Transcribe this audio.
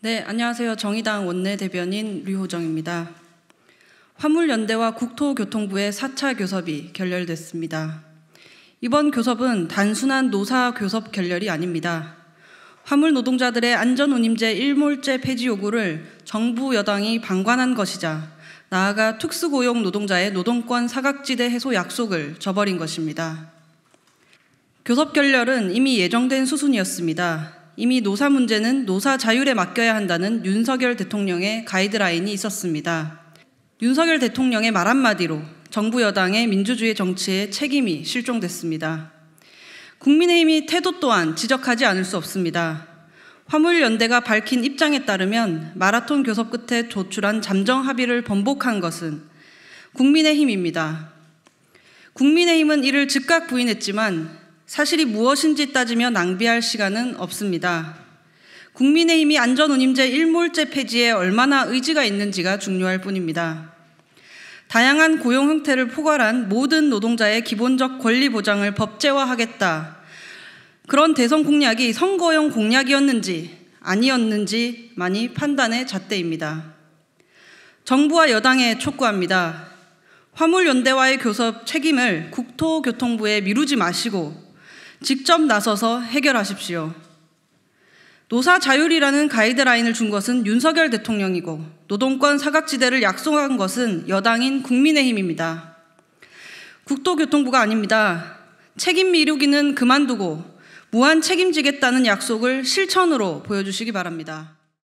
네, 안녕하세요. 정의당 원내대변인 류호정입니다. 화물연대와 국토교통부의 4차 교섭이 결렬됐습니다. 이번 교섭은 단순한 노사 교섭 결렬이 아닙니다. 화물 노동자들의 안전운임제 일몰제 폐지 요구를 정부 여당이 방관한 것이자 나아가 특수고용 노동자의 노동권 사각지대 해소 약속을 저버린 것입니다. 교섭 결렬은 이미 예정된 수순이었습니다. 이미 노사 문제는 노사 자율에 맡겨야 한다는 윤석열 대통령의 가이드라인이 있었습니다. 윤석열 대통령의 말 한마디로 정부 여당의 민주주의 정치의 책임이 실종됐습니다. 국민의힘이 태도 또한 지적하지 않을 수 없습니다. 화물연대가 밝힌 입장에 따르면 마라톤 교섭 끝에 조출한 잠정 합의를 번복한 것은 국민의힘입니다. 국민의힘은 이를 즉각 부인했지만 사실이 무엇인지 따지며 낭비할 시간은 없습니다. 국민의힘이 안전운임제 일몰제 폐지에 얼마나 의지가 있는지가 중요할 뿐입니다. 다양한 고용 형태를 포괄한 모든 노동자의 기본적 권리 보장을 법제화하겠다. 그런 대선 공약이 선거용 공약이었는지 아니었는지 많이 판단의 잣대입니다. 정부와 여당에 촉구합니다. 화물연대와의 교섭 책임을 국토교통부에 미루지 마시고 직접 나서서 해결하십시오. 노사 자율이라는 가이드라인을 준 것은 윤석열 대통령이고 노동권 사각지대를 약속한 것은 여당인 국민의힘입니다. 국토교통부가 아닙니다. 책임 미루기는 그만두고 무한 책임지겠다는 약속을 실천으로 보여주시기 바랍니다.